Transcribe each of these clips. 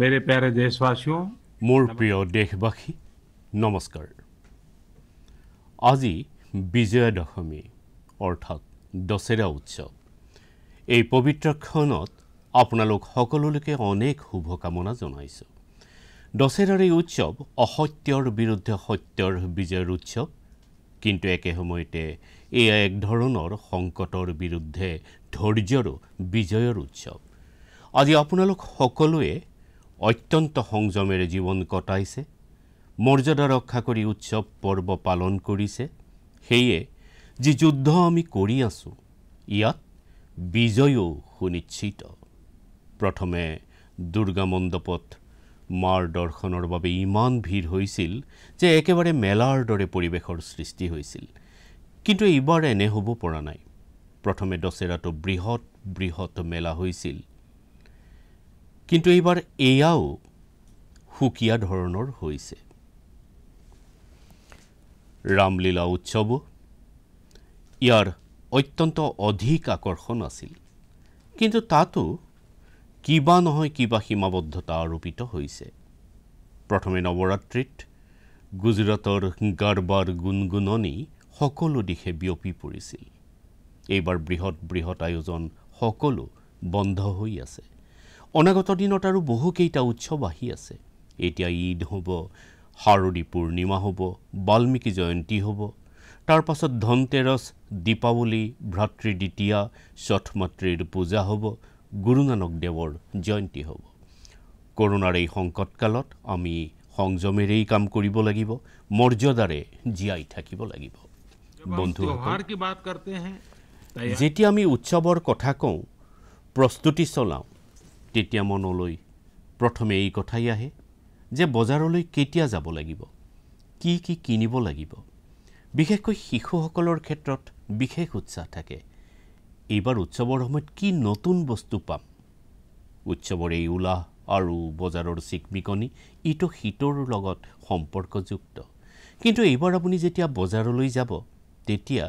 মেৰে প্যাৰে দেশবাসী মোৰ প্ৰিয় দেশবাসী নমস্কাৰ আজি বিজয়া দশমী অৰ্থাৎ দশেৰা উৎসৱ এই পবিত্ৰখনত আপোনালোক সকলোলৈকে অনেক শুভকামনা জনাইছোঁ দশেৰাৰ এই উৎসৱ অসত্যৰ বিৰুদ্ধে সত্যৰ বিজয়ৰ উৎসৱ কিন্তু একে সময়তে এয়া এক ধৰণৰ সংকটৰ বিৰুদ্ধে ধৈৰ্যৰো বিজয়ৰ উৎসৱ আজি আপোনালোক সকলোৱে অত্যন্ত সংযমেৰে জীৱন কটাইছে মৰ্যাদা ৰক্ষা কৰি উৎসৱ পৰ্ব পালন কৰিছে সেয়ে যি যুদ্ধ আমি কৰি আছোঁ ইয়াত বিজয়ো সুনিশ্চিত প্ৰথমে দুৰ্গা মণ্ডপত মাৰ দৰ্শনৰ বাবে ইমান ভিৰ হৈছিল যে একেবাৰে মেলাৰ দৰে পৰিৱেশৰ সৃষ্টি হৈছিল কিন্তু এইবাৰ এনে হ'ব পৰা নাই প্ৰথমে দশেৰাটো বৃহৎ বৃহৎ মেলা হৈছিল কিন্তু এইবাৰ এয়াও সুকীয়া ধৰণৰ হৈছে ৰামলীলা উৎসৱো ইয়াৰ অত্যন্ত অধিক আকৰ্ষণ আছিল কিন্তু তাতো কিবা নহয় কিবা সীমাবদ্ধতা আৰোপিত হৈছে প্ৰথমে নৱৰাত্ৰিত গুজৰাটৰ গাৰবাৰ গুণগুণনি সকলো দিশে বিয়পি পৰিছিল এইবাৰ বৃহৎ বৃহৎ আয়োজন সকলো বন্ধ হৈ আছে অনাগত দিনত আৰু বহুকেইটা উৎসৱ আহি আছে এতিয়া ঈদ হ'ব শাৰদী পূৰ্ণিমা হ'ব বাল্মীকি জয়ন্তী হ'ব তাৰ পাছত ধনতেৰছ দীপাৱলী ভাতৃ দ্বিতীয়া ছঠ মাতৃৰ পূজা হ'ব গুৰু নানক দেৱৰ জয়ন্তী হ'ব কৰোণাৰ এই সংকটকালত আমি সংযমেৰেই কাম কৰিব লাগিব মৰ্যাদাৰে জীয়াই থাকিব লাগিব বন্ধুসকল যেতিয়া আমি উৎসৱৰ কথা কওঁ প্ৰস্তুতি চলাওঁ তেতিয়া মনলৈ প্ৰথমে এই কথাই আহে যে বজাৰলৈ কেতিয়া যাব লাগিব কি কি কিনিব লাগিব বিশেষকৈ শিশুসকলৰ ক্ষেত্ৰত বিশেষ উৎসাহ থাকে এইবাৰ উৎসৱৰ সময়ত কি নতুন বস্তু পাম উৎসৱৰ এই উলাহ আৰু বজাৰৰ চিকমিকনি ইটো সিটোৰ লগত সম্পৰ্কযুক্ত কিন্তু এইবাৰ আপুনি যেতিয়া বজাৰলৈ যাব তেতিয়া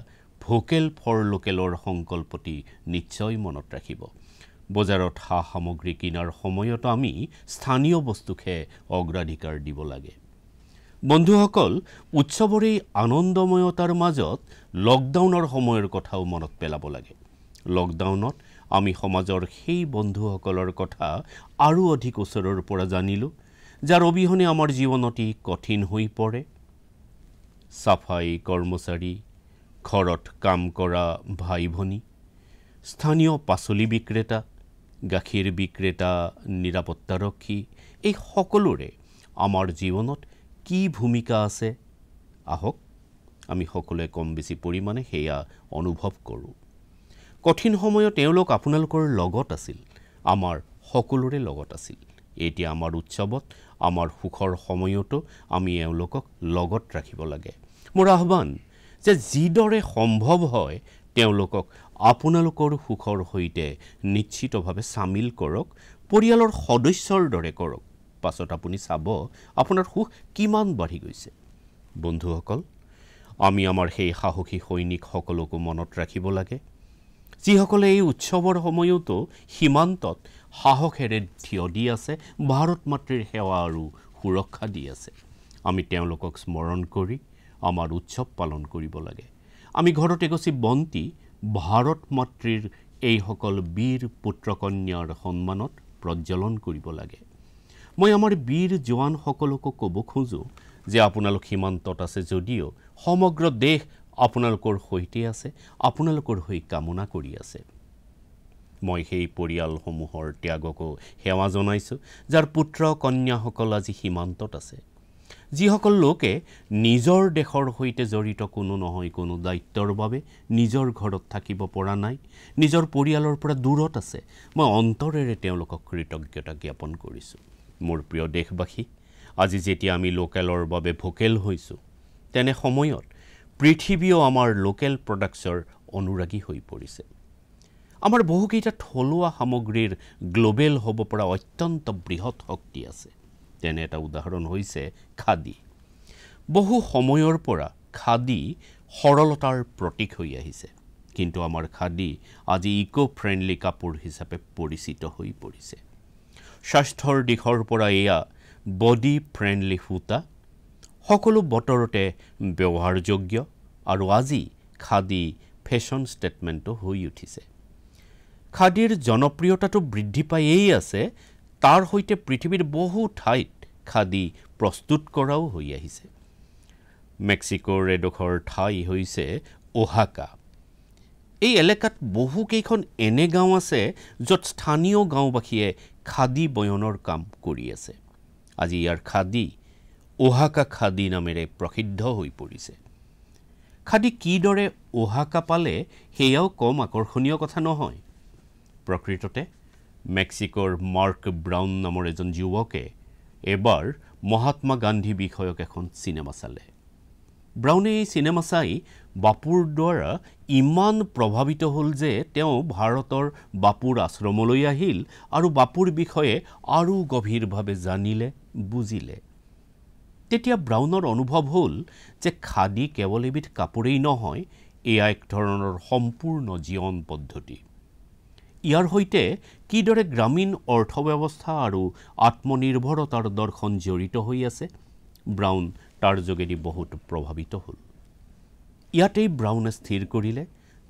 ভোকেল ফৰ লোকেলৰ সংকল্পটি নিশ্চয় মনত ৰাখিব বজাৰত সা সামগ্ৰী কিনাৰ সময়তো আমি স্থানীয় বস্তুকহে অগ্ৰাধিকাৰ দিব লাগে বন্ধুসকল উৎসৱৰ এই আনন্দময়তাৰ মাজত লকডাউনৰ সময়ৰ কথাও মনত পেলাব লাগে লকডাউনত আমি সমাজৰ সেই বন্ধুসকলৰ কথা আৰু অধিক ওচৰৰ পৰা জানিলোঁ যাৰ অবিহনে আমাৰ জীৱন অতি কঠিন হৈ পৰে চাফাই কৰ্মচাৰী ঘৰত কাম কৰা ভাই ভনী স্থানীয় পাচলি বিক্ৰেতা গাখীৰ বিক্ৰেতা নিৰাপত্তাৰক্ষী এই সকলোৰে আমাৰ জীৱনত কি ভূমিকা আছে আহক আমি সকলোৱে কম বেছি পৰিমাণে সেয়া অনুভৱ কৰোঁ কঠিন সময়ত তেওঁলোক আপোনালোকৰ লগত আছিল আমাৰ সকলোৰে লগত আছিল এতিয়া আমাৰ উৎসৱত আমাৰ সুখৰ সময়তো আমি এওঁলোকক লগত ৰাখিব লাগে মোৰ আহ্বান যে যিদৰে সম্ভৱ হয় তেওঁলোকক আপোনালোকৰ সুখৰ সৈতে নিশ্চিতভাৱে চামিল কৰক পৰিয়ালৰ সদস্যৰ দৰে কৰক পাছত আপুনি চাব আপোনাৰ সুখ কিমান বাঢ়ি গৈছে বন্ধুসকল আমি আমাৰ সেই সাহসী সৈনিকসকলকো মনত ৰাখিব লাগে যিসকলে এই উৎসৱৰ সময়তো সীমান্তত সাহসেৰে থিয় দি আছে ভাৰত মাতৃৰ সেৱা আৰু সুৰক্ষা দি আছে আমি তেওঁলোকক স্মৰণ কৰি আমাৰ উৎসৱ পালন কৰিব লাগে আমি ঘৰত এগচি বন্তি ভাৰত মাতৃৰ এইসকল বীৰ পুত্ৰ কন্যাৰ সন্মানত প্ৰজ্বলন কৰিব লাগে মই আমাৰ বীৰ জোৱানসকলকো ক'ব খোজোঁ যে আপোনালোক সীমান্তত আছে যদিও সমগ্ৰ দেশ আপোনালোকৰ সৈতে আছে আপোনালোকৰ হৈ কামনা কৰি আছে মই সেই পৰিয়ালসমূহৰ ত্যাগকো সেৱা জনাইছোঁ যাৰ পুত্ৰ কন্যাসকল আজি সীমান্তত আছে যিসকল লোকে নিজৰ দেশৰ সৈতে জড়িত কোনো নহয় কোনো দায়িত্বৰ বাবে নিজৰ ঘৰত থাকিব পৰা নাই নিজৰ পৰিয়ালৰ পৰা দূৰত আছে মই অন্তৰেৰে তেওঁলোকক কৃতজ্ঞতা জ্ঞাপন কৰিছোঁ মোৰ প্ৰিয় দেশবাসী আজি যেতিয়া আমি লোকেলৰ বাবে ভোকেল হৈছোঁ তেনে সময়ত পৃথিৱীও আমাৰ লোকেল প্ৰডাক্টছৰ অনুৰাগী হৈ পৰিছে আমাৰ বহুকেইটা থলুৱা সামগ্ৰীৰ গ্ল'বেল হ'ব পৰা অত্যন্ত বৃহৎ শক্তি আছে তেনে এটা উদাহৰণ হৈছে খাদী বহু সময়ৰ পৰা খাদী সৰলতাৰ প্ৰতীক হৈ আহিছে কিন্তু আমাৰ খাদী আজি ইক' ফ্ৰেণ্ডলি কাপোৰ হিচাপে পৰিচিত হৈ পৰিছে স্বাস্থ্যৰ দিশৰ পৰা এয়া বডি ফ্ৰেণ্ডলি সূতা সকলো বতৰতে ব্যৱহাৰযোগ্য আৰু আজি খাদী ফেশ্বন ষ্টেটমেণ্টো হৈ উঠিছে খাদীৰ জনপ্ৰিয়তাটো বৃদ্ধি পাইয়েই আছে তাৰ সৈতে পৃথিৱীৰ বহু ঠাইত খাদি প্ৰস্তুত কৰাও হৈ আহিছে মেক্সিকোৰ এডোখৰ ঠাই হৈছে অহাকা এই এলেকাত বহুকেইখন এনে গাঁও আছে য'ত স্থানীয় গাঁওবাসীয়ে খাদি বয়নৰ কাম কৰি আছে আজি ইয়াৰ খাদি ওহাকা খাদি নামেৰে প্ৰসিদ্ধ হৈ পৰিছে খাদি কিদৰে ওহাকা পালে সেয়াও কম আকৰ্ষণীয় কথা নহয় প্ৰকৃততে মেক্সিকোৰ মাৰ্ক ব্ৰাউন নামৰ এজন যুৱকে এবাৰ মহাত্মা গান্ধী বিষয়ক এখন চিনেমা চালে ব্ৰাউনে এই চিনেমা চাই বাপুৰ দ্বাৰা ইমান প্ৰভাৱিত হ'ল যে তেওঁ ভাৰতৰ বাপুৰ আশ্ৰমলৈ আহিল আৰু বাপুৰ বিষয়ে আৰু গভীৰভাৱে জানিলে বুজিলে তেতিয়া ব্ৰাউনৰ অনুভৱ হ'ল যে খাদী কেৱল এবিধ কাপোৰেই নহয় এয়া এক ধৰণৰ সম্পূৰ্ণ জীৱন পদ্ধতি ইয়াৰ সৈতে কিদৰে গ্ৰামীণ অৰ্থব্যৱস্থা আৰু আত্মনিৰ্ভৰতাৰ দৰ্শন জড়িত হৈ আছে ব্ৰাউন তাৰ যোগেদি বহুত প্ৰভাৱিত হ'ল ইয়াতেই ব্ৰাউনে স্থিৰ কৰিলে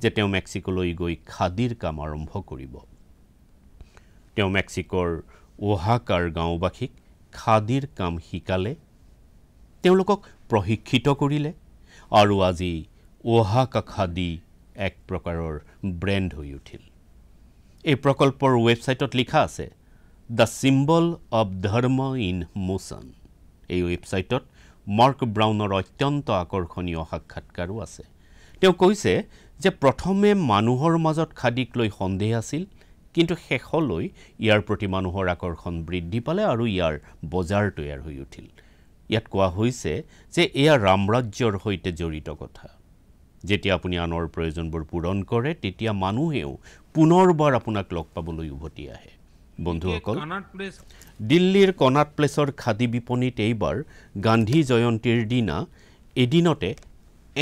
যে তেওঁ মেক্সিকোলৈ গৈ খাদীৰ কাম আৰম্ভ কৰিব তেওঁ মেক্সিকোৰ ওহাকাৰ গাঁওবাসীক খাদীৰ কাম শিকালে তেওঁলোকক প্ৰশিক্ষিত কৰিলে আৰু আজি ওহাকা খাদী এক প্ৰকাৰৰ ব্ৰেণ্ড হৈ উঠিল এই প্ৰকল্পৰ ৱেবছাইটত লিখা আছে the symbol of Dharma in motion এই ৱেবছাইটত মাৰ্ক ব্ৰাউনৰ অত্যন্ত আকৰ্ষণীয় সাক্ষাৎকাৰো আছে তেওঁ কৈছে যে প্ৰথমে মানুহৰ মাজত খাদীক লৈ সন্দেহ আছিল কিন্তু শেষলৈ ইয়াৰ প্ৰতি মানুহৰ আকৰ্ষণ বৃদ্ধি পালে আৰু ইয়াৰ বজাৰ তৈয়াৰ হৈ উঠিল ইয়াত কোৱা হৈছে যে এয়া ৰামৰাজ্যৰ সৈতে জড়িত কথা যেতিয়া আপুনি আনৰ প্ৰয়োজনবোৰ পূৰণ কৰে তেতিয়া মানুহেও পুনৰবাৰ আপোনাক লগ পাবলৈ উভতি আহে বন্ধুসকল দিল্লীৰ কনাট প্লেছৰ খাদী বিপণীত এইবাৰ গান্ধী জয়ন্তীৰ দিনা এদিনতে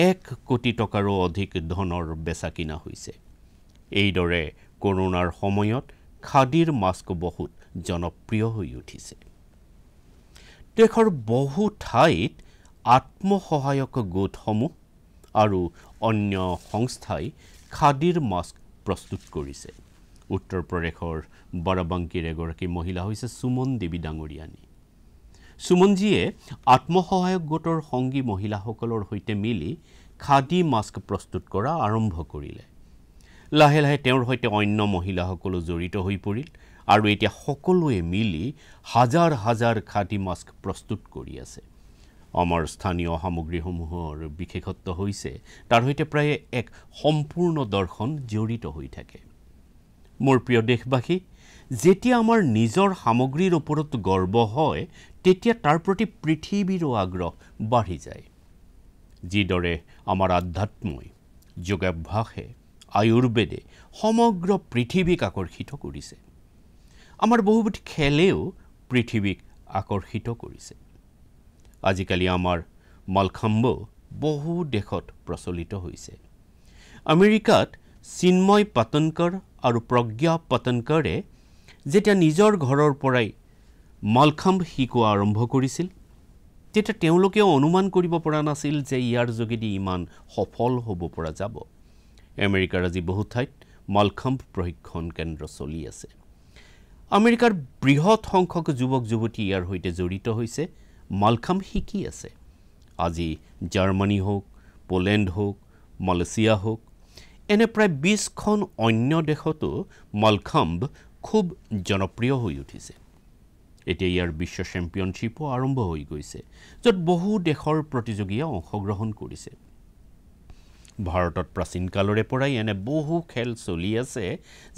এক কোটি টকাৰো অধিক ধনৰ বেচা কিনা হৈছে এইদৰে কৰোণাৰ সময়ত খাদীৰ মাস্ক বহুত জনপ্ৰিয় হৈ উঠিছে দেশৰ বহু ঠাইত আত্মসহায়ক গোটসমূহ আৰু অন্য সংস্থাই খাদীৰ মাস্ক প্ৰস্তুত কৰিছে উত্তৰ প্ৰদেশৰ বাৰবাংকীৰ এগৰাকী মহিলা হৈছে সুমন দেৱী ডাঙৰীয়ানী সুমনজীয়ে আত্মসহায়ক গোটৰ সংগী মহিলাসকলৰ সৈতে মিলি খাদী মাস্ক প্ৰস্তুত কৰা আৰম্ভ কৰিলে লাহে লাহে তেওঁৰ সৈতে অন্য মহিলাসকলো জড়িত হৈ পৰিল আৰু এতিয়া সকলোৱে মিলি হাজাৰ হাজাৰ খাদী মাস্ক প্ৰস্তুত কৰি আছে আমাৰ স্থানীয় সামগ্ৰীসমূহৰ বিশেষত্ব হৈছে তাৰ সৈতে প্ৰায়ে এক সম্পূৰ্ণ দৰ্শন জড়িত হৈ থাকে মোৰ প্ৰিয় দেশবাসী যেতিয়া আমাৰ নিজৰ সামগ্ৰীৰ ওপৰত গৰ্ব হয় তেতিয়া তাৰ প্ৰতি পৃথিৱীৰো আগ্ৰহ বাঢ়ি যায় যিদৰে আমাৰ আধ্যাত্মই যোগাভ্যাসে আয়ুৰ্বেদে সমগ্ৰ পৃথিৱীক আকৰ্ষিত কৰিছে আমাৰ বহুবিধ খেলেও পৃথিৱীক আকৰ্ষিত কৰিছে আজিকালি আমাৰ মালখাম্ব বহু দেশত প্ৰচলিত হৈছে আমেৰিকাত চিন্ময় পাটনকৰ আৰু প্ৰজ্ঞা পাটনকৰে যেতিয়া নিজৰ ঘৰৰ পৰাই মালখাম্ব শিকোৱা আৰম্ভ কৰিছিল তেতিয়া তেওঁলোকেও অনুমান কৰিব পৰা নাছিল যে ইয়াৰ যোগেদি ইমান সফল হ'ব পৰা যাব আমেৰিকাৰ আজি বহু ঠাইত মালখাম্ব প্ৰশিক্ষণ কেন্দ্ৰ চলি আছে আমেৰিকাৰ বৃহৎ সংখ্যক যুৱক যুৱতী ইয়াৰ সৈতে জড়িত হৈছে মালখাম শিকি আছে আজি জাৰ্মানী হওক পোলেণ্ড হওক মালেছিয়া হওক এনে প্ৰায় বিছখন অন্য দেশতো মালখাম্ব খুব জনপ্ৰিয় হৈ উঠিছে এতিয়া ইয়াৰ বিশ্ব চেম্পিয়নশ্বিপো আৰম্ভ হৈ গৈছে য'ত বহু দেশৰ প্ৰতিযোগীয়ে অংশগ্ৰহণ কৰিছে ভাৰতত প্ৰাচীনকালৰে পৰাই এনে বহু খেল চলি আছে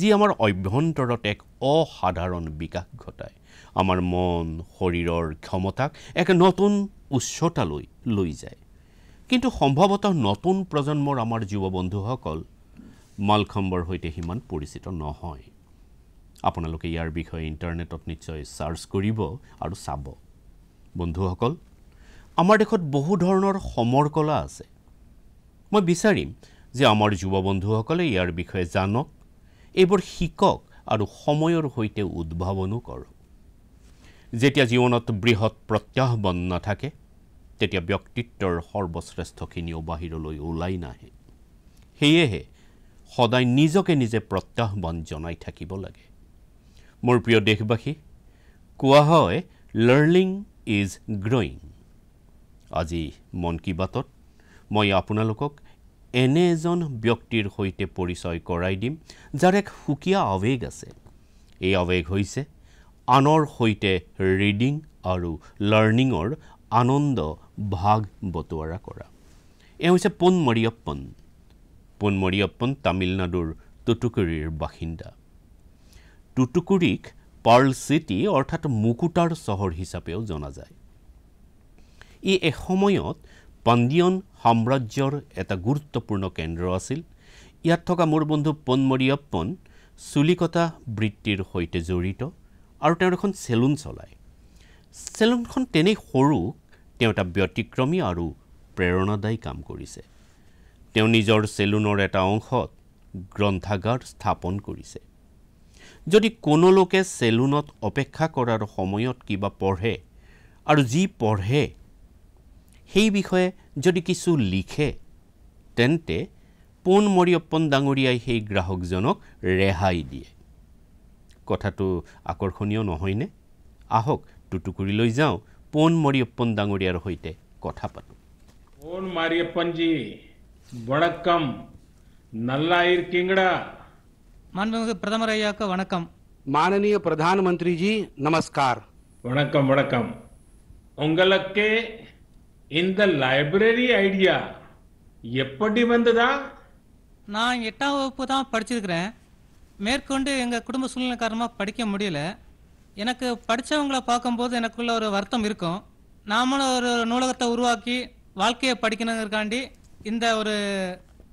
যি আমাৰ অভ্যন্তৰত এক অসাধাৰণ বিকাশ ঘটায় আমাৰ মন শৰীৰৰ ক্ষমতাক এক নতুন উচ্চতালৈ লৈ যায় কিন্তু সম্ভৱতঃ নতুন প্ৰজন্মৰ আমাৰ যুৱ বন্ধুসকল মালখম্বৰ সৈতে সিমান পৰিচিত নহয় আপোনালোকে ইয়াৰ বিষয়ে ইণ্টাৰনেটত নিশ্চয় চাৰ্চ কৰিব আৰু চাব বন্ধুসকল আমাৰ দেশত বহু ধৰণৰ সমৰ কলা আছে মই বিচাৰিম যে আমাৰ যুৱ বন্ধুসকলে ইয়াৰ বিষয়ে জানক এইবোৰ শিকক আৰু সময়ৰ সৈতে উদ্ভাৱনো কৰক যেতিয়া জীৱনত বৃহৎ প্ৰত্যাহ্বান নাথাকে তেতিয়া ব্যক্তিত্বৰ সৰ্বশ্ৰেষ্ঠখিনিও বাহিৰলৈ ওলাই নাহে সেয়েহে সদায় নিজকে নিজে প্ৰত্যাহ্বান জনাই থাকিব লাগে মোৰ প্ৰিয় দেশবাসী কোৱা হয় লাৰ্ণিং ইজ গ্ৰয়িং আজি মন কী বাতত মই আপোনালোকক এনে এজন ব্যক্তিৰ সৈতে পৰিচয় কৰাই দিম যাৰ এক সুকীয়া আৱেগ আছে এই আৱেগ হৈছে আনৰ সৈতে ৰিডিং আৰু লাৰ্ণিঙৰ আনন্দ ভাগ বটোৱাৰা কৰা এওঁ হৈছে পোন মৰিয়প্পন পোন মৰিয়প্পন তামিলনাডুৰ টুটুকুৰিৰ বাসিন্দা টুটুকুৰিক পাৰ্ল চিটি অৰ্থাৎ মুকুতাৰ চহৰ হিচাপেও জনা যায় ই এসময়ত পাণ্ডিয়ন সাম্ৰাজ্যৰ এটা গুৰুত্বপূৰ্ণ কেন্দ্ৰ আছিল ইয়াত থকা মোৰ বন্ধু পনমৰিয়াপ্পন চুলিকতা বৃত্তিৰ সৈতে জড়িত আৰু তেওঁৰ এখন চেলুন চলায় চেলুনখন তেনেই সৰু তেওঁ এটা ব্যতিক্ৰমী আৰু প্ৰেৰণাদায়ী কাম কৰিছে তেওঁ নিজৰ চেলুনৰ এটা অংশত গ্ৰন্থাগাৰ স্থাপন কৰিছে যদি কোনো লোকে চেলুনত অপেক্ষা কৰাৰ সময়ত কিবা পঢ়ে আৰু যি পঢ়ে সেই বিষয়ে যদি কিছু লিখে তেন্তে পোন মৰিয়প্পন ডাঙৰীয়াই সেই গ্ৰাহকজনক ৰেহাই দিয়ে কথাটো আকৰ্ষণীয় নহয়নে আহক টুটুকুৰিলৈ যাওঁ পোন মৰিয়প্পন ডাঙৰীয়াৰ সৈতে কথা পাতোঁ পোন মাৰিয়প্পনজী வணக்கம் நல்லா இருக்கீங்களா மாண்புமிகு பிரதமர் ஐயாக்கு வணக்கம் மானனீய பிரதான் மந்திரிஜி நமஸ்கார் வணக்கம் வணக்கம் உங்களுக்கு இந்த லைப்ரரி ஐடியா எப்படி வந்ததா நான் எட்டாம் வகுப்பு தான் படிச்சிருக்கிறேன் कुब सूल कारण मुड़े पड़ताव पार्कोदर्तम नाम नूलकते उवाक पड़ी इत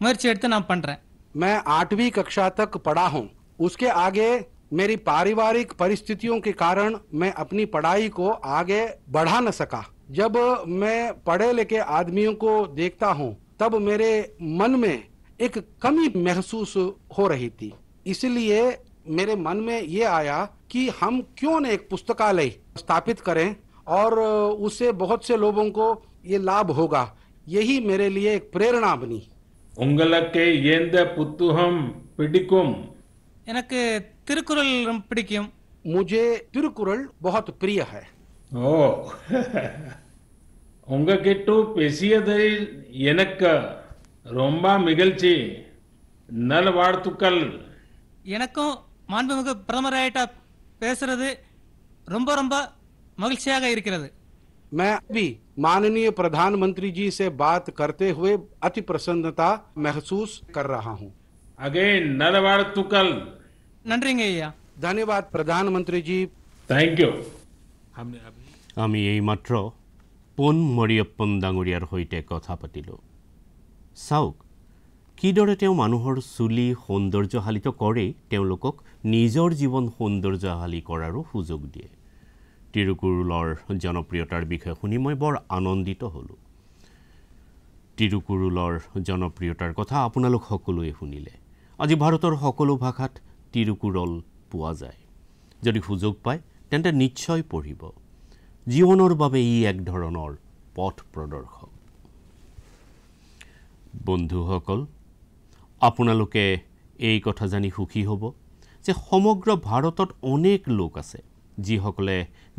मुझे ना पड़े मैं आठवीं कक्षा तक पढ़ा हूँ उसके आगे मेरी पारिवारिक परिस्थितियों के कारण मैं अपनी पढ़ाई को आगे बढ़ा न सका जब मैं पढ़े लिखे आदमियों को देखता हूँ तब मेरे मन में एक कमी महसूस हो रही थी इसलिए मेरे मन में ये आया कि हम क्यों ना एक पुस्तकालय स्थापित करें और उससे बहुत से लोगों को ये लाभ होगा यही मेरे लिए एक प्रेरणा बनी तिरुकुरल पिटिकम मुझे तिरुकुरल बहुत प्रिय है ओ உங்ககிட்ட பேசியதை எனக்கு ரொம்ப மகிழ்ச்சி मैं भी माननीय प्रधानमंत्री जी से बात करते हुए अति प्रसन्नता महसूस कर रहा हूँ अगेन तुकल धन्यवाद प्रधानमंत्री जी थैंक यू हमने अभी আমি এইমাত্র পোন মৰিয়প্পন ডাঙৰীয়াৰ সৈতে কথা কিদৰে তেওঁ মানুহৰ চুলি সৌন্দৰ্যশালিত কৰে তেওঁলোকক নিজৰ জীৱন সৌন্দৰ্যশালী কৰাৰো সুযোগ দিয়ে তিৰুকুৰুলৰ জনপ্ৰিয়তাৰ বিষয়ে শুনি মই বৰ আনন্দিত হ'লোঁ তিৰুকুৰুলৰ জনপ্ৰিয়তাৰ কথা আপোনালোক সকলোৱে শুনিলে আজি ভাৰতৰ সকলো ভাষাত তিৰুকুৰল পোৱা যায় যদি সুযোগ পায় তেন্তে নিশ্চয় পঢ়িব জীৱনৰ বাবে ই এক ধৰণৰ পথ প্ৰদৰ্শক বন্ধুসকল আপোনালোকে এই কথা জানি সুখী হ'ব যে সমগ্ৰ ভাৰতত অনেক লোক আছে যিসকলে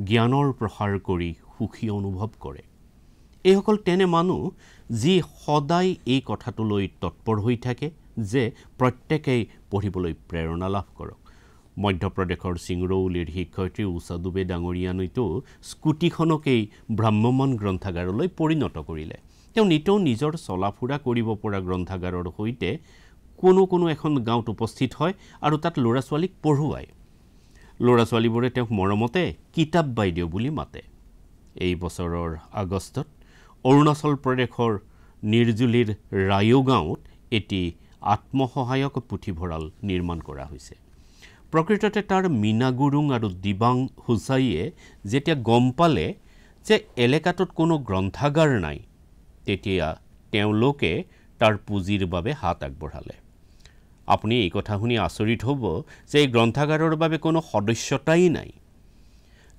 জ্ঞানৰ প্ৰসাৰ কৰি সুখী অনুভৱ কৰে এইসকল তেনে মানুহ যি সদায় এই কথাটোলৈ তৎপৰ হৈ থাকে যে প্ৰত্যেকেই পঢ়িবলৈ প্ৰেৰণা লাভ কৰক মধ্যপ্ৰদেশৰ চিংৰৌলিৰ শিক্ষয়িত্ৰী ঊষা ডুবে ডাঙৰীয়ানৈতো স্কুটিখনকেই ভ্ৰাম্যমান গ্ৰন্থাগাৰলৈ পৰিণত কৰিলে তেওঁ নিতৌ নিজৰ চলা ফুৰা কৰিব পৰা গ্ৰন্থাগাৰৰ সৈতে কোনো কোনো এখন গাঁৱত উপস্থিত হয় আৰু তাত ল'ৰা ছোৱালীক পঢ়ুৱায় ল'ৰা ছোৱালীবোৰে তেওঁক মৰমতে কিতাপ বাইদেউ বুলি মাতে এই বছৰৰ আগষ্টত অৰুণাচল প্ৰদেশৰ নিৰ্জুলিৰ ৰায়ো গাঁৱত এটি আত্মসহায়ক পুথিভঁৰাল নিৰ্মাণ কৰা হৈছে প্ৰকৃততে তাৰ মীনা গুৰুং আৰু দিবাং হুছাইয়ে যেতিয়া গম পালে যে এলেকাটোত কোনো গ্ৰন্থাগাৰ নাই তেতিয়া তেওঁলোকে তাৰ পুঁজিৰ বাবে হাত আগবঢ়ালে আপুনি এই কথা শুনি আচৰিত হ'ব যে এই গ্ৰন্থাগাৰৰ বাবে কোনো সদস্যতাই নাই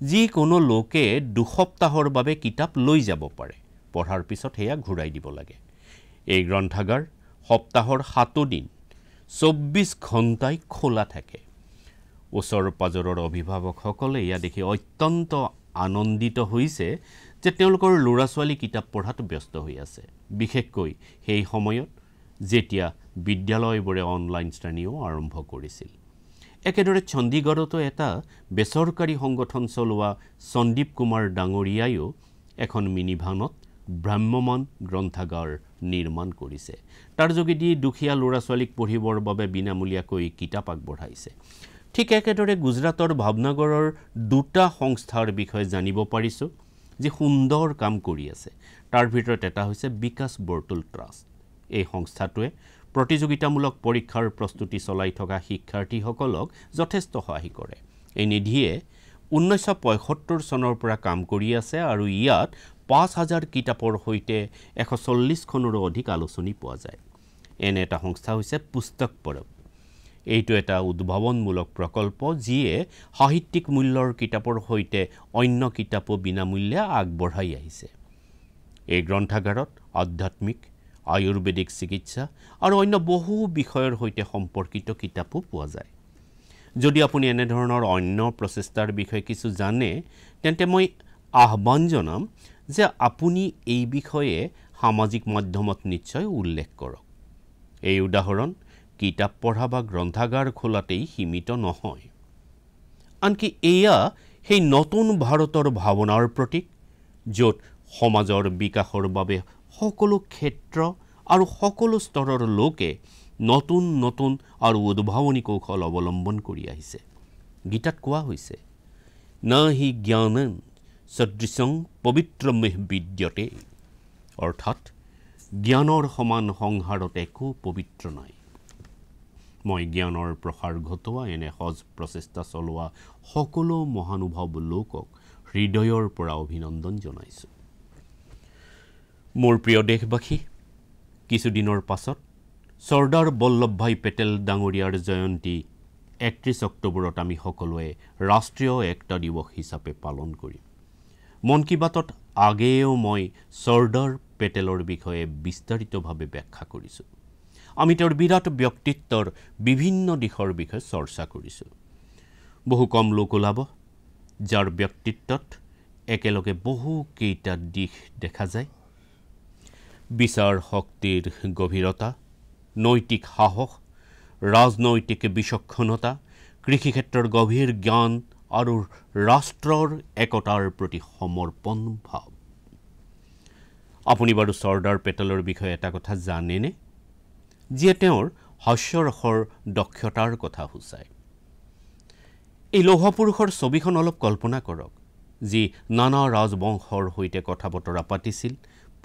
যিকোনো লোকে দুসপ্তাহৰ বাবে কিতাপ লৈ যাব পাৰে পঢ়াৰ পিছত সেয়া ঘূৰাই দিব লাগে এই গ্ৰন্থাগাৰ সপ্তাহৰ সাতো দিন চৌব্বিছ ঘণ্টাই খোলা থাকে ওচৰ পাজৰৰ অভিভাৱকসকলে ইয়াত দেখি অত্যন্ত আনন্দিত হৈছে যে তেওঁলোকৰ ল'ৰা ছোৱালী কিতাপ পঢ়াত ব্যস্ত হৈ আছে বিশেষকৈ সেই সময়ত যেতিয়া বিদ্যালয়বোৰে অনলাইন শ্ৰেণীও আৰম্ভ কৰিছিল একেদৰে চণ্ডীগড়তো এটা বেচৰকাৰী সংগঠন চলোৱা সন্দীপ কুমাৰ ডাঙৰীয়াইও এখন মিনিভানত ভ্ৰাম্যমান গ্ৰন্থাগাৰ নিৰ্মাণ কৰিছে তাৰ যোগেদি দুখীয়া ল'ৰা ছোৱালীক পঢ়িবৰ বাবে বিনামূলীয়াকৈ কিতাপ আগবঢ়াইছে ঠিক একেদৰে গুজৰাটৰ ভাৱনগৰৰ দুটা সংস্থাৰ বিষয়ে জানিব পাৰিছোঁ যি সুন্দৰ কাম কৰি আছে তাৰ ভিতৰত এটা হৈছে বিকাশ বৰ্তুল ট্ৰাষ্ট এই সংস্থাটোৱে প্ৰতিযোগিতামূলক পৰীক্ষাৰ প্ৰস্তুতি চলাই থকা শিক্ষাৰ্থীসকলক যথেষ্ট সহায় কৰে এই নিধিয়ে ঊনৈছশ পঁয়সত্তৰ চনৰ পৰা কাম কৰি আছে আৰু ইয়াত পাঁচ হাজাৰ কিতাপৰ সৈতে এশ চল্লিছখনৰো অধিক আলোচনী পোৱা যায় এনে এটা সংস্থা হৈছে পুস্তক পৰৱ এইটো এটা উদ্ভাৱনমূলক প্ৰকল্প যিয়ে সাহিত্যিক মূল্যৰ কিতাপৰ সৈতে অন্য কিতাপো বিনামূল্যে আগবঢ়াই আহিছে এই গ্ৰন্থাগাৰত আধ্যাত্মিক আয়ুৰ্বেদিক চিকিৎসা আৰু অন্য বহু বিষয়ৰ সৈতে সম্পৰ্কিত কিতাপো পোৱা যায় যদি আপুনি এনেধৰণৰ অন্য প্ৰচেষ্টাৰ বিষয়ে কিছু জানে তেন্তে মই আহ্বান জনাম যে আপুনি এই বিষয়ে সামাজিক মাধ্যমত নিশ্চয় উল্লেখ কৰক এই উদাহৰণ কিতাপ পঢ়া বা গ্ৰন্থাগাৰ খোলাতেই সীমিত নহয় আনকি এয়া সেই নতুন ভাৰতৰ ভাৱনাৰ প্ৰতীক য'ত সমাজৰ বিকাশৰ বাবে সকলো ক্ষেত্ৰ আৰু সকলো স্তৰৰ লোকে নতুন নতুন আৰু উদ্ভাৱনী কৌশল অৱলম্বন কৰি আহিছে গীতাত কোৱা হৈছে না হি জ্ঞান সদৃশং পবিত্ৰমেহ বিদ্যতে অৰ্থাৎ জ্ঞানৰ সমান সংহাৰত একো পবিত্ৰ নাই মই জ্ঞানৰ প্ৰসাৰ ঘটোৱা এনে সজ প্ৰচেষ্টা চলোৱা সকলো মহানুভৱ লোকক হৃদয়ৰ পৰা অভিনন্দন জনাইছোঁ মোৰ প্ৰিয় দেশবাসী কিছুদিনৰ পাছত চৰ্দাৰ বল্লভ ভাই পেটেল ডাঙৰীয়াৰ জয়ন্তী একত্ৰিছ অক্টোবৰত আমি সকলোৱে ৰাষ্ট্ৰীয় একতা দিৱস হিচাপে পালন কৰিম মন কী বাতত আগেয়েও মই চৰ্দাৰ পেটেলৰ বিষয়ে বিস্তাৰিতভাৱে ব্যাখ্যা কৰিছোঁ আমি তেওঁৰ বিৰাট ব্যক্তিত্বৰ বিভিন্ন দিশৰ বিষয়ে চৰ্চা কৰিছোঁ বহু কম লোক ওলাব যাৰ ব্যক্তিত্বত একেলগে বহুকেইটা দিশ দেখা যায় বিচাৰ শক্তিৰ গভীৰতা নৈতিক সাহস ৰাজনৈতিক বিচক্ষণতা কৃষি ক্ষেত্ৰৰ গভীৰ জ্ঞান আৰু ৰাষ্ট্ৰৰ একতাৰ প্ৰতি সমৰ্পণ ভাৱ আপুনি বাৰু চৰ্দাৰ পেটেলৰ বিষয়ে এটা কথা জানেনে যিয়ে তেওঁৰ হস্যৰসৰ দক্ষতাৰ কথা সূচায় এই লৌহপুৰুষৰ ছবিখন অলপ কল্পনা কৰক যি নানা ৰাজবংশৰ সৈতে কথা বতৰা পাতিছিল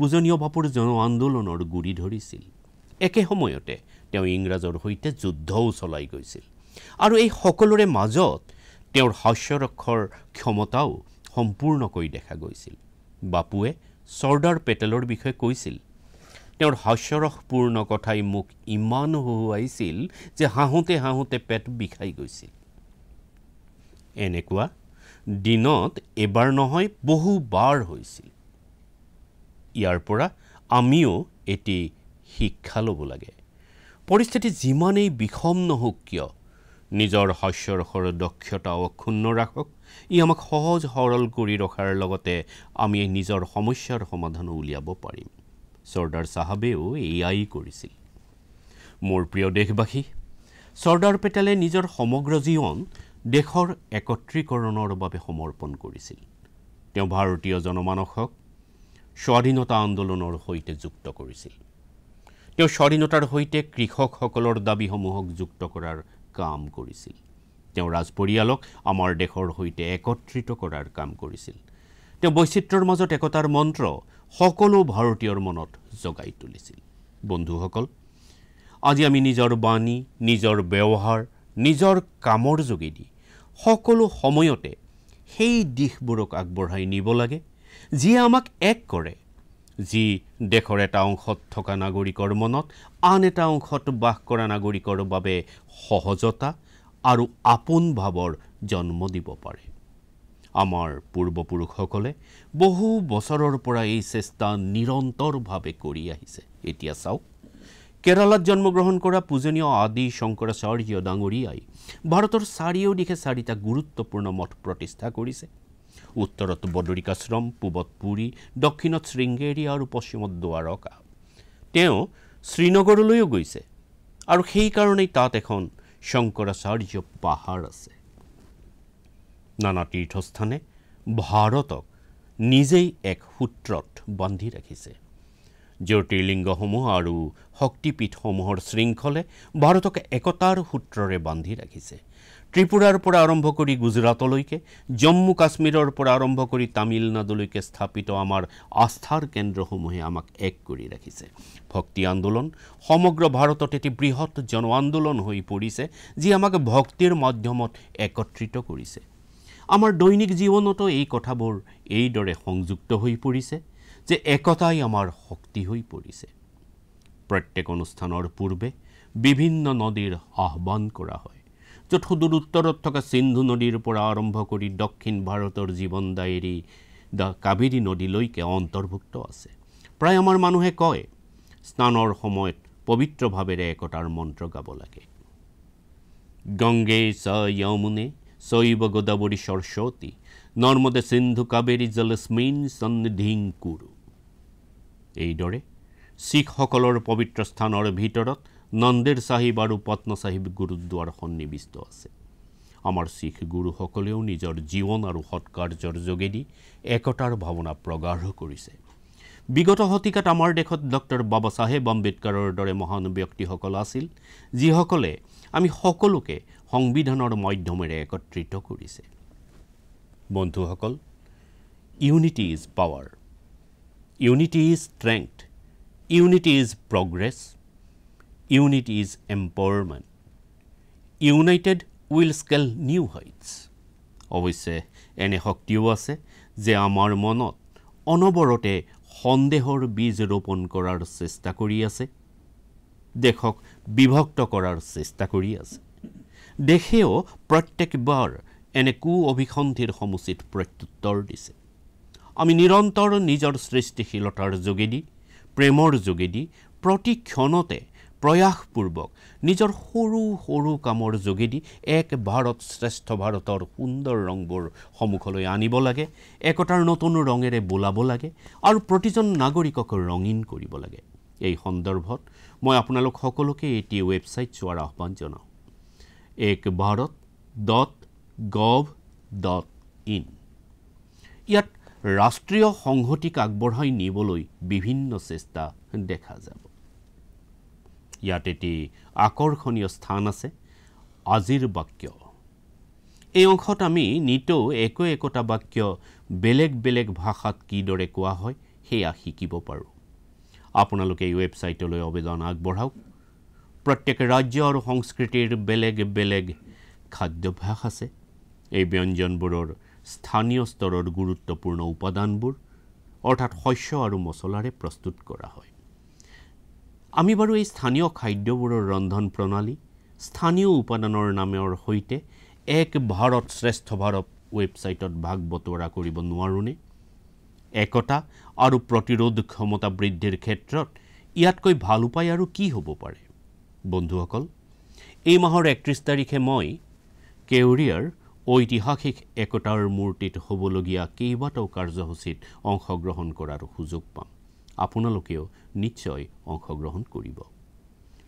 পূজনীয় বাপুৰ জন আন্দোলনৰ গুৰি ধৰিছিল একে সময়তে তেওঁ ইংৰাজৰ সৈতে যুদ্ধও চলাই গৈছিল আৰু এই সকলোৰে মাজত তেওঁৰ হাস্যৰক্ষৰ ক্ষমতাও সম্পূৰ্ণকৈ দেখা গৈছিল বাপুৱে চৰ্দাৰ পেটেলৰ বিষয়ে কৈছিল তেওঁৰ হাস্যৰসপূৰ্ণ কথাই মোক ইমান হহুৱাইছিল যে হাঁহোতে হাঁহোতে পেট বিষাই গৈছিল এনেকুৱা দিনত এবাৰ নহয় বহুবাৰ হৈছিল ইয়াৰ পৰা আমিও এটি শিক্ষা ল'ব লাগে পৰিস্থিতি যিমানেই বিষম নহওক কিয় নিজৰ শস্যৰসৰ দক্ষতা অক্ষুণ্ণ ৰাখক ই আমাক সহজ সৰল কৰি ৰখাৰ লগতে আমি নিজৰ সমস্যাৰ সমাধানো উলিয়াব পাৰিম চৰ্দাৰ চাহাবেও এয়াই কৰিছিল মোৰ প্ৰিয় দেশবাসী চৰ্দাৰ পেটেলে নিজৰ সমগ্ৰ জীৱন দেশৰ একত্ৰীকৰণৰ বাবে সমৰ্পণ কৰিছিল তেওঁ ভাৰতীয় জনমানসক স্বাধীনতা আন্দোলনৰ সৈতে যুক্ত কৰিছিল তেওঁ স্বাধীনতাৰ সৈতে কৃষকসকলৰ দাবীসমূহক যুক্ত কৰাৰ কাম কৰিছিল তেওঁ ৰাজপৰিয়ালক আমাৰ দেশৰ সৈতে একত্ৰিত কৰাৰ কাম কৰিছিল তেওঁ বৈচিত্ৰ্যৰ মাজত একতাৰ মন্ত্ৰ সকলো ভাৰতীয়ৰ মনত জগাই তুলিছিল বন্ধুসকল আজি আমি নিজৰ বাণী নিজৰ ব্যৱহাৰ নিজৰ কামৰ যোগেদি সকলো সময়তে সেই দিশবোৰক আগবঢ়াই নিব লাগে যিয়ে আমাক এক কৰে যি দেশৰ এটা অংশত থকা নাগৰিকৰ মনত আন এটা অংশত বাস কৰা নাগৰিকৰ বাবে সহজতা আৰু আপোন ভাৱৰ জন্ম দিব পাৰে আমাৰ পূৰ্বপুৰুষসকলে বহু বছৰৰ পৰা এই চেষ্টা নিৰন্তৰভাৱে কৰি আহিছে এতিয়া চাওক কেৰালাত জন্মগ্ৰহণ কৰা পূজনীয় আদি শংকৰাচাৰ্য ডাঙৰীয়াই ভাৰতৰ চাৰিও দিশে চাৰিটা গুৰুত্বপূৰ্ণ মঠ প্ৰতিষ্ঠা কৰিছে উত্তৰত বদৰিকাশ্ৰম পূবত পুৰী দক্ষিণত শৃংগেৰী আৰু পশ্চিমত দ্বাৰকা তেওঁ শ্ৰীনগৰলৈও গৈছে আৰু সেইকাৰণেই তাত এখন শংকৰাচাৰ্য পাহাৰ আছে নানা তীৰ্থস্থানে ভাৰতক নিজেই এক সূত্ৰত বান্ধি ৰাখিছে জ্যোতিৰ্লিংগসমূহ আৰু শক্তিপীঠসমূহৰ শৃংখলে ভাৰতক একতাৰ সূত্ৰৰে বান্ধি ৰাখিছে ত্ৰিপুৰাৰ পৰা আৰম্ভ কৰি গুজৰাটলৈকে জম্মু কাশ্মীৰৰ পৰা আৰম্ভ কৰি তামিলনাডুলৈকে স্থাপিত আমাৰ আস্থাৰ কেন্দ্ৰসমূহে আমাক এক কৰি ৰাখিছে ভক্তি আন্দোলন সমগ্ৰ ভাৰতত এটি বৃহৎ জন আন্দোলন হৈ পৰিছে যি আমাক ভক্তিৰ মাধ্যমত একত্ৰিত কৰিছে আমাৰ দৈনিক জীৱনতো এই কথাবোৰ এইদৰে সংযুক্ত হৈ পৰিছে যে একতাই আমাৰ শক্তি হৈ পৰিছে প্ৰত্যেক অনুষ্ঠানৰ পূৰ্বে বিভিন্ন নদীৰ আহ্বান কৰা হয় য'ত সুদূৰ উত্তৰত থকা সিন্ধু নদীৰ পৰা আৰম্ভ কৰি দক্ষিণ ভাৰতৰ জীৱনদায়েৰী দ্য কাবেৰী নদীলৈকে অন্তৰ্ভুক্ত আছে প্ৰায় আমাৰ মানুহে কয় স্নানৰ সময়ত পবিত্ৰভাৱেৰে একতাৰ মন্ত্ৰ গাব লাগে গংগে চ য়মুনে চৈব গোদাৱৰী সৰস্বতী নৰ্মদে সিন্ধু কাবেৰী জলস্মিন চন্দিং কুৰু এইদৰে শিখসকলৰ পবিত্ৰ স্থানৰ ভিতৰত নন্দেৰ চাহিব আৰু পটন চাহিব গুৰুদ্বাৰ সন্নিৱিষ্ট আছে আমাৰ শিখ গুৰুসকলেও নিজৰ জীৱন আৰু সৎকাৰ্যৰ যোগেদি একতাৰ ভাৱনা প্ৰগাঢ় কৰিছে বিগত শতিকাত আমাৰ দেশত ডক্টৰ বাবা চাহেব আম্বেদকাৰৰ দৰে মহান ব্যক্তিসকল আছিল যিসকলে আমি সকলোকে সংবিধানৰ মাধ্যমেৰে একত্ৰিত কৰিছে বন্ধুসকল unity is power unity is strength unity is progress unit is empowerment. United will scale new heights. অৱশ্যে এনে শক্তিও আছে যে আমাৰ মনত অনবৰতে সন্দেহৰ বীজ ৰোপণ কৰাৰ চেষ্টা কৰি আছে দেশক বিভক্ত কৰাৰ চেষ্টা কৰি আছে দেশেও প্ৰত্যেকবাৰ এনে কু অভিসন্ধিৰ সমুচিত প্ৰত্যুত্তৰ দিছে আমি নিৰন্তৰ নিজৰ সৃষ্টিশীলতাৰ যোগেদি প্ৰেমৰ যোগেদি প্ৰতি ক্ষণতে প্ৰয়াসপূৰ্বক নিজৰ সৰু সৰু কামৰ যোগেদি এক ভাৰত শ্ৰেষ্ঠ ভাৰতৰ সুন্দৰ ৰংবোৰ সন্মুখলৈ আনিব লাগে একতাৰ নতুন ৰঙেৰে বোলাব লাগে আৰু প্ৰতিজন নাগৰিকক ৰঙীন কৰিব লাগে এই সন্দৰ্ভত মই আপোনালোক সকলোকে এটি ৱেবছাইট চোৱাৰ আহ্বান জনাওঁ এক Bharat dot gov dot in ইয়াত ৰাষ্ট্ৰীয় সংহতিক আগবঢ়াই নিবলৈ বিভিন্ন চেষ্টা দেখা যাব ইয়াত এটি আকৰ্ষণীয় স্থান আছে আজিৰ বাক্য এই অংশত আমি নিতৌ একো একোটা বাক্য বেলেগ বেলেগ ভাষাত কিদৰে কোৱা হয় সেয়া শিকিব পাৰোঁ আপোনালোকে এই ৱেবছাইটলৈ আবেদন আগবঢ়াওক প্ৰত্যেক ৰাজ্য আৰু সংস্কৃতিৰ বেলেগ বেলেগ খাদ্যভ্যাস আছে এই ব্যঞ্জনবোৰৰ স্থানীয় স্তৰৰ গুৰুত্বপূৰ্ণ উপাদানবোৰ অৰ্থাৎ শস্য আৰু মছলাৰে প্ৰস্তুত কৰা হয় আমি বাৰু এই স্থানীয় খাদ্যবোৰৰ ৰন্ধন প্ৰণালী স্থানীয় উপাদানৰ নামৰ সৈতে এক ভাৰত শ্ৰেষ্ঠ ভাৰত ৱেবছাইটত ভাগ বতৰা কৰিব নোৱাৰোঁনে একতা আৰু প্ৰতিৰোধ ক্ষমতা বৃদ্ধিৰ ক্ষেত্ৰত ইয়াতকৈ ভাল উপায় আৰু কি হ'ব পাৰে বন্ধুসকল এই মাহৰ একত্ৰিছ তাৰিখে মই কেউৰিয়াৰ ঐতিহাসিক একতাৰ মূৰ্তিত হ'বলগীয়া কেইবাটাও কাৰ্যসূচীত অংশগ্ৰহণ কৰাৰ সুযোগ পাম আপোনালোকেও নিশ্চয় অংশগ্ৰহণ কৰিব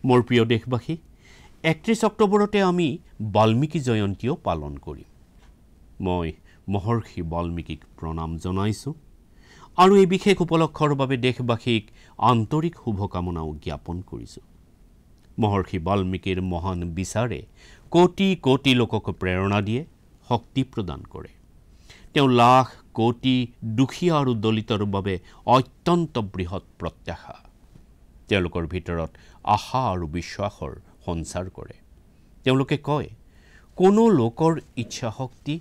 মোৰ প্ৰিয় দেশবাসী একত্ৰিছ অক্টোবৰতে আমি বাল্মীকি জয়ন্তীও পালন কৰিম মই মহৰ্ষি বাল্মীকিক প্ৰণাম জনাইছোঁ আৰু এই বিশেষ উপলক্ষৰ বাবে দেশবাসীক আন্তৰিক শুভকামনাও জ্ঞাপন কৰিছোঁ মহৰ্ষি বাল্মীকিৰ মহান বিচাৰে কোটি কোটি লোকক প্ৰেৰণা দিয়ে শক্তি প্ৰদান কৰে তেওঁ লাখ কোটি দুখীয়া আৰু দলিতৰ বাবে অত্যন্ত বৃহৎ প্ৰত্যাশা তেওঁলোকৰ ভিতৰত আশা আৰু বিশ্বাসৰ সঞ্চাৰ কৰে তেওঁলোকে কয় কোনো লোকৰ ইচ্ছা শক্তি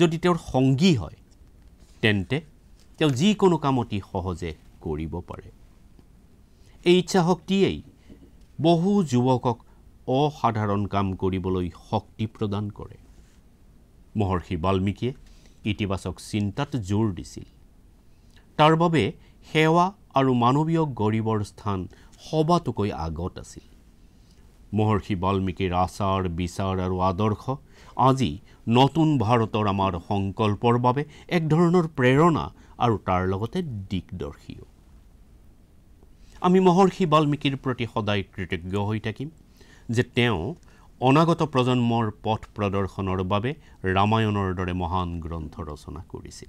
যদি তেওঁৰ সংগী হয় তেন্তে তেওঁ যিকোনো কাম অতি সহজে কৰিব পাৰে এই ইচ্ছা শক্তিয়েই বহু যুৱকক অসাধাৰণ কাম কৰিবলৈ শক্তি প্ৰদান কৰে মহৰ্ষি বাল্মীকিয়ে ইতিবাচক চিন্তাত জোৰ দিছিল তাৰ বাবে সেৱা আৰু মানৱীয় গৰীবৰ স্থান সবাতোকৈ আগত আছিল মহৰ্ষি বাল্মীকিৰ আচাৰ বিচাৰ আৰু আদৰ্শ আজি নতুন ভাৰতৰ আমাৰ সংকল্পৰ বাবে এক ধৰণৰ প্ৰেৰণা আৰু তাৰ লগতে দিগদৰ্শীও আমি মহৰ্ষি বাল্মীকিৰ প্ৰতি সদায় কৃতজ্ঞ হৈ থাকিম যে তেওঁ অনাগত প্ৰজন্মৰ পথ প্ৰদৰ্শনৰ বাবে ৰামায়ণৰ দৰে মহান গ্ৰন্থ ৰচনা কৰিছিল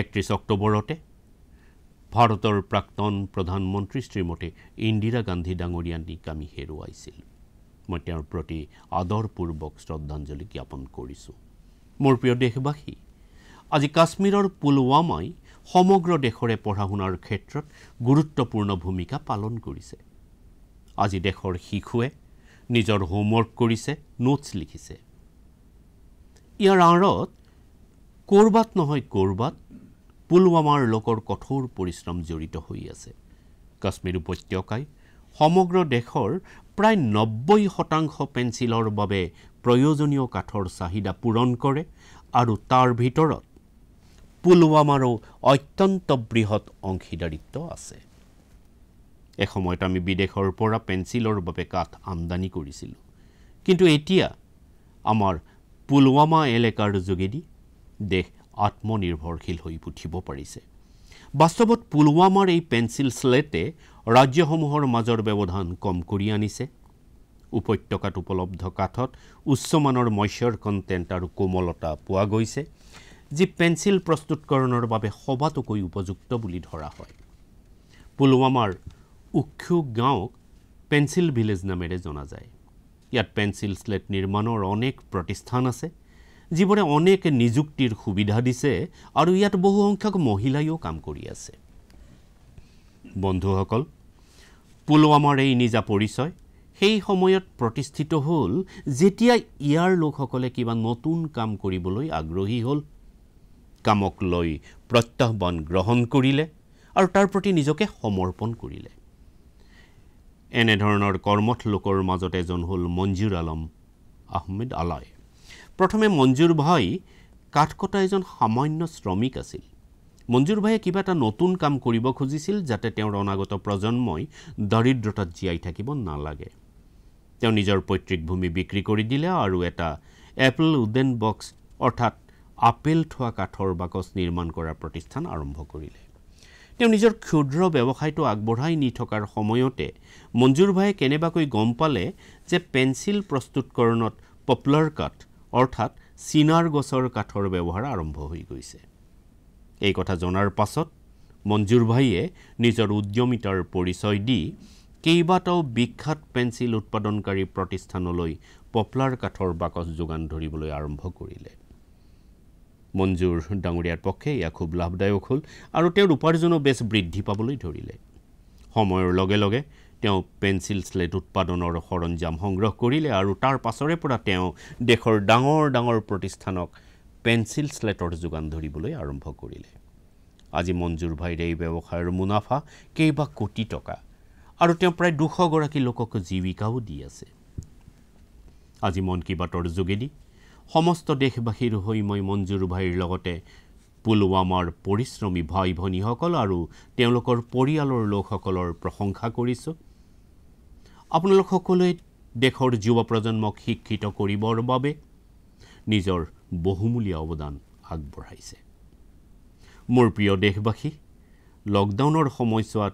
একত্ৰিছ অক্টোবৰতে ভাৰতৰ প্ৰাক্তন প্ৰধানমন্ত্ৰী শ্ৰীমতী ইন্দিৰা গান্ধী ডাঙৰীয়ানীক আমি হেৰুৱাইছিল মই তেওঁৰ প্ৰতি আদৰপূৰ্বক শ্ৰদ্ধাঞ্জলি জ্ঞাপন কৰিছোঁ মোৰ প্ৰিয় দেশবাসী আজি কাশ্মীৰৰ পুলৱামাই সমগ্ৰ দেশৰে পঢ়া শুনাৰ ক্ষেত্ৰত গুৰুত্বপূৰ্ণ ভূমিকা পালন কৰিছে আজি দেশৰ শিশুৱে নিজৰ হোমৱৰ্ক কৰিছে নোটছ লিখিছে ইয়াৰ আঁৰত ক'ৰবাত নহয় ক'ৰবাত পুলৱামাৰ লোকৰ কঠোৰ পৰিশ্ৰম জড়িত হৈ আছে কাশ্মীৰ উপত্যকাই সমগ্ৰ দেশৰ প্ৰায় নব্বৈ শতাংশ পেঞ্চিলৰ বাবে প্ৰয়োজনীয় কাঠৰ চাহিদা পূৰণ কৰে আৰু তাৰ ভিতৰত পুলৱামাৰো অত্যন্ত বৃহৎ অংশীদাৰিত্ব আছে এসময়ত আমি বিদেশৰ পৰা পেঞ্চিলৰ বাবে কাঠ আমদানি কৰিছিলোঁ কিন্তু এতিয়া আমাৰ পুলৱামা এলেকাৰ যোগেদি দেশ আত্মনিৰ্ভৰশীল হৈ উঠিব পাৰিছে বাস্তৱত পুলৱামাৰ এই পেঞ্চিল শ্লেটে ৰাজ্যসমূহৰ মাজৰ ব্যৱধান কম কৰি আনিছে উপত্যকাত উপলব্ধ কাঠত উচ্চমানৰ মৎস্যৰ কণ্টেণ্ট আৰু কোমলতা পোৱা গৈছে যি পেঞ্চিল প্ৰস্তুতকৰণৰ বাবে সবাতোকৈ উপযুক্ত বুলি ধৰা হয় পুলৱামাৰ উক্ষু গাঁওক পেঞ্চিল ভিলেজ নামেৰে জনা যায় ইয়াত পেঞ্চিল শ্লেট নিৰ্মাণৰ অনেক প্ৰতিষ্ঠান আছে যিবোৰে অনেক নিযুক্তিৰ সুবিধা দিছে আৰু ইয়াত বহু সংখ্যক মহিলায়ো কাম কৰি আছে বন্ধুসকল পুলৱামাৰ এই নিজা পৰিচয় সেই সময়ত প্ৰতিষ্ঠিত হ'ল যেতিয়া ইয়াৰ লোকসকলে কিবা নতুন কাম কৰিবলৈ আগ্ৰহী হ'ল কামক লৈ প্ৰত্যাহ্বান গ্ৰহণ কৰিলে আৰু তাৰ প্ৰতি নিজকে সমৰ্পণ কৰিলে এনেধৰণৰ কৰ্মঠ লোকৰ মাজত এজন হ'ল মঞ্জুৰ আলম আহমেদ আলাই প্ৰথমে মঞ্জুৰ ভাই কাঠ কটা এজন সামান্য শ্ৰমিক আছিল মঞ্জুৰ ভাইয়ে কিবা এটা নতুন কাম কৰিব খুজিছিল যাতে তেওঁৰ অনাগত প্ৰজন্মই দৰিদ্ৰতাত জীয়াই থাকিব নালাগে তেওঁ নিজৰ পৈতৃক ভূমি বিক্ৰী কৰি দিলে আৰু এটা এপল উডেন বক্স অৰ্থাৎ আপেল থোৱা কাঠৰ বাকচ নিৰ্মাণ কৰাৰ প্ৰতিষ্ঠান আৰম্ভ কৰিলে তেওঁ নিজৰ ক্ষুদ্ৰ ব্যৱসায়টো আগবঢ়াই নি থকাৰ সময়তে মঞ্জুৰ মঞ্জুৰভাই কেনেবাকৈ গম পালে যে পেঞ্চিল প্ৰস্তুতকৰণত পপুলাৰ কাঠ অৰ্থাৎ চিনাৰ গছৰ কাঠৰ ব্যৱহাৰ আৰম্ভ হৈ গৈছে এই কথা জনাৰ পাছত মঞ্জুৰ ভাইয়ে নিজৰ উদ্যমিতাৰ পৰিচয় দি কেইবাটাও বিখ্যাত পেঞ্চিল উৎপাদনকাৰী প্ৰতিষ্ঠানলৈ পপুলাৰ কাঠৰ বাকচ যোগান ধৰিবলৈ আৰম্ভ কৰিলে মঞ্জুৰ ডাঙৰীয়াৰ পক্ষে এয়া খুব লাভদায়ক হ'ল আৰু তেওঁৰ উপাৰ্জনো বেছ বৃদ্ধি পাবলৈ ধৰিলে সময়ৰ লগে লগে তেওঁ পেঞ্চিল শ্লেট উৎপাদনৰ সৰঞ্জাম সংগ্ৰহ কৰিলে আৰু তাৰ পাছৰে পৰা তেওঁ দেশৰ ডাঙৰ ডাঙৰ প্ৰতিষ্ঠানক পেঞ্চিল শ্লেটৰ যোগান ধৰিবলৈ আৰম্ভ কৰিলে আজি মঞ্জুৰ ভাইৰে এই ব্যৱসায়ৰ মুনাফা কেইবা কোটি টকা আৰু তেওঁ প্ৰায় দুশগৰাকী লোকক জীৱিকাও দি আছে আজি মন কী বাতৰ যোগেদি সমস্ত দেশবাসীৰ হৈ মই মঞ্জুৰ ভাইৰ লগতে পুলৱামাৰ পৰিশ্ৰমী ভাই ভনীসকল আৰু তেওঁলোকৰ পৰিয়ালৰ লোকসকলৰ প্ৰশংসা কৰিছোঁ আপোনালোক সকলোৱে দেশৰ যুৱ প্ৰজন্মক শিক্ষিত কৰিবৰ বাবে নিজৰ বহুমূলীয়া অৱদান আগবঢ়াইছে মোৰ প্ৰিয় দেশবাসী লকডাউনৰ সময়ছোৱাত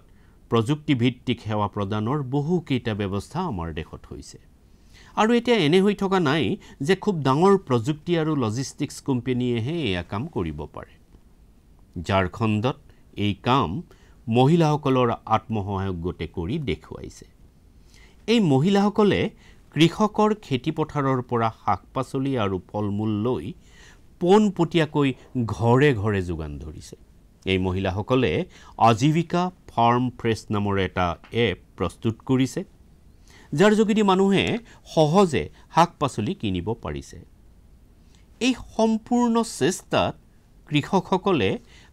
প্ৰযুক্তিভিত্তিক সেৱা প্ৰদানৰ বহুকেইটা ব্যৱস্থা আমাৰ দেশত হৈছে আৰু এতিয়া এনে হৈ থকা নাই যে খুব ডাঙৰ প্ৰযুক্তি আৰু লজিষ্টিক্স কোম্পানীয়েহে এয়া কাম কৰিব পাৰে ঝাৰখণ্ডত এই কাম মহিলাসকলৰ আত্মসহায়ক গোটে কৰি দেখুৱাইছে এই মহিলাসকলে কৃষকৰ খেতিপথাৰৰ পৰা শাক পাচলি আৰু ফল মূল লৈ পোনপটীয়াকৈ ঘৰে ঘৰে যোগান ধৰিছে এই মহিলাসকলে আজীৱিকা ফাৰ্ম ফ্ৰেছ নামৰ এটা এপ প্ৰস্তুত কৰিছে যাৰ যোগেদি মানুহে সহজে শাক পাচলি কিনিব পাৰিছে এই সম্পূৰ্ণ চেষ্টাত কৃষকসকলে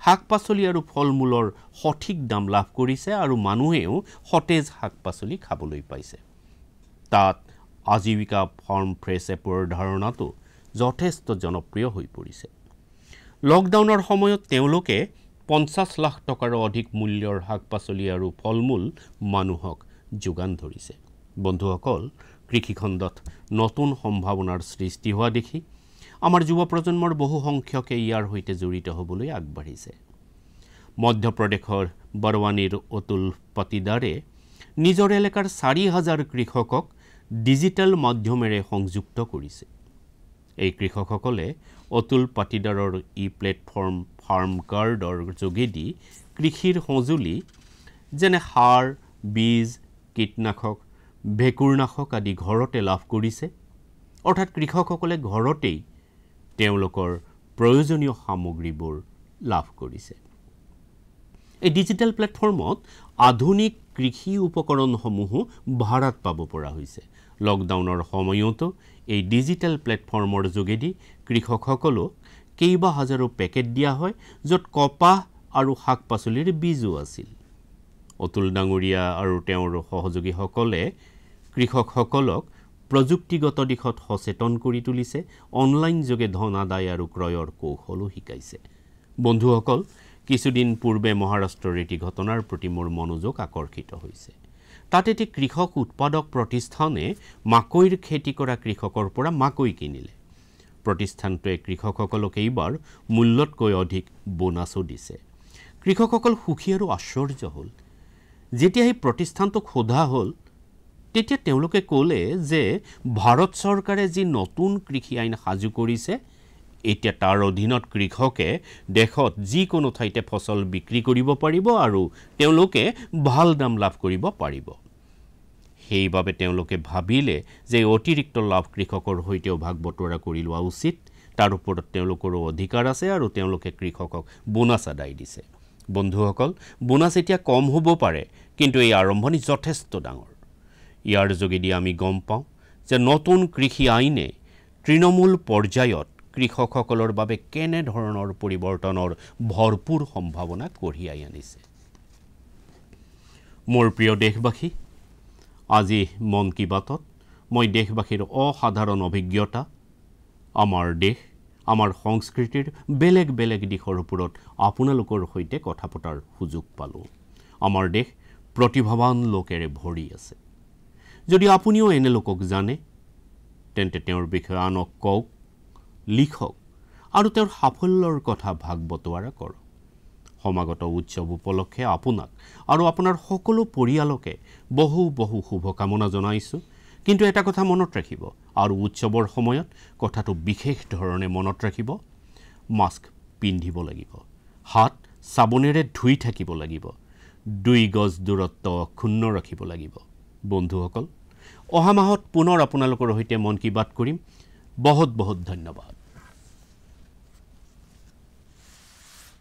শাক পাচলি আৰু ফল মূলৰ সঠিক দাম লাভ কৰিছে আৰু মানুহেও সতেজ শাক পাচলি খাবলৈ পাইছে তাত আজীৱিকা ফাৰ্ম ফ্ৰেছ এপৰ ধাৰণাটো যথেষ্ট জনপ্ৰিয় হৈ পৰিছে লকডাউনৰ সময়ত তেওঁলোকে পঞ্চাছ লাখ টকাৰো অধিক মূল্যৰ শাক পাচলি আৰু ফল মূল মানুহক যোগান ধৰিছে বন্ধুসকল কৃষিখণ্ডত নতুন সম্ভাৱনাৰ সৃষ্টি হোৱা দেখি আমাৰ যুৱ প্ৰজন্মৰ বহু সংখ্যকে ইয়াৰ সৈতে জড়িত হ'বলৈ আগবাঢ়িছে মধ্যপ্ৰদেশৰ বৰৱানীৰ অতুল পতিদাৰে নিজৰ এলেকাৰ চাৰি হাজাৰ কৃষকক ডিজিটেল মাধ্যমেৰে সংযুক্ত কৰিছে এই কৃষকসকলে অতুল পাটিদাৰৰ ই প্লেটফৰ্ম ফাৰ্ম কাৰ্ডৰ যোগেদি কৃষিৰ সঁজুলি যেনে সাৰ বীজ কীটনাশক ভেকুৰনাশক আদি ঘৰতে লাভ কৰিছে অৰ্থাৎ কৃষকসকলে ঘৰতেই তেওঁলোকৰ প্ৰয়োজনীয় সামগ্ৰীবোৰ লাভ কৰিছে এই ডিজিটেল প্লেটফৰ্মত আধুনিক কৃষি উপকৰণসমূহো ভাড়াত পাব পৰা হৈছে লকডাউনৰ সময়তো এই ডিজিটেল প্লেটফৰ্মৰ যোগেদি কৃষকসকলক কেইবা হাজাৰো পেকেট দিয়া হয় য'ত কপাহ আৰু শাক পাচলিৰ বীজো আছিল অতুল ডাঙৰীয়া আৰু তেওঁৰ সহযোগীসকলে কৃষকসকলক প্ৰযুক্তিগত দিশত সচেতন কৰি তুলিছে অনলাইন যোগে ধন আদায় আৰু ক্ৰয়ৰ কৌশলো শিকাইছে বন্ধুসকল কিছুদিন পূৰ্বে মহাৰাষ্ট্ৰৰ এটি ঘটনাৰ প্ৰতি মোৰ মনোযোগ আকৰ্ষিত হৈছে তাত এটি কৃষক উৎপাদক প্ৰতিষ্ঠানে মাকৈৰ খেতি কৰা কৃষকৰ পৰা মাকৈ কিনিলে প্ৰতিষ্ঠানটোৱে কৃষকসকলক এইবাৰ মূল্যতকৈ অধিক বোনাছো দিছে কৃষকসকল সুখী আৰু আশ্চৰ্য হ'ল যেতিয়া এই প্ৰতিষ্ঠানটোক সোধা হ'ল তেতিয়া তেওঁলোকে ক'লে যে ভাৰত চৰকাৰে যি নতুন কৃষি আইন সাজু কৰিছে এতিয়া তাৰ অধীনত কৃষকে দেশত যিকোনো ঠাইতে ফচল বিক্ৰী কৰিব পাৰিব আৰু তেওঁলোকে ভাল দাম লাভ কৰিব পাৰিব সেইবাবে তেওঁলোকে ভাবিলে যে অতিৰিক্ত লাভ কৃষকৰ সৈতেও ভাগ বতৰা কৰি লোৱা উচিত তাৰ ওপৰত তেওঁলোকৰো অধিকাৰ আছে আৰু তেওঁলোকে কৃষকক বোনাছ আদায় দিছে বন্ধুসকল বোনাছ এতিয়া কম হ'ব পাৰে কিন্তু এই আৰম্ভণি যথেষ্ট ডাঙৰ ইয়াৰ যোগেদি আমি গম পাওঁ যে নতুন কৃষি আইনে তৃণমূল পৰ্যায়ত কৃষকসকলৰ বাবে কেনেধৰণৰ পৰিৱৰ্তনৰ ভৰপূৰ সম্ভাৱনা কঢ়িয়াই আনিছে মোৰ প্ৰিয় দেশবাসী আজি মন কী বাতত মই দেশবাসীৰ অসাধাৰণ অভিজ্ঞতা আমাৰ দেশ আমাৰ সংস্কৃতিৰ বেলেগ বেলেগ দিশৰ ওপৰত আপোনালোকৰ সৈতে কথা পতাৰ সুযোগ পালোঁ আমাৰ দেশ প্ৰতিভাৱান লোকেৰে ভৰি আছে যদি আপুনিও এনে লোকক জানে তেন্তে তেওঁৰ বিষয়ে আনক কওক লিখক আৰু তেওঁৰ সাফল্যৰ কথা ভাগ বতোৱাৰা কৰক সমাগত উৎসৱ উপলক্ষে আপোনাক আৰু আপোনাৰ সকলো পৰিয়ালকে বহু বহু শুভকামনা জনাইছোঁ কিন্তু এটা কথা মনত ৰাখিব আৰু উৎসৱৰ সময়ত কথাটো বিশেষ ধৰণে মনত ৰাখিব মাস্ক পিন্ধিব লাগিব হাত চাবোনেৰে ধুই থাকিব লাগিব দুই গজ দূৰত্ব অক্ষুণ্ণ ৰাখিব লাগিব বন্ধুসকল অহা মাহত পুনৰ আপোনালোকৰ সৈতে মন কী বাত কৰিম বহুত বহুত ধন্যবাদ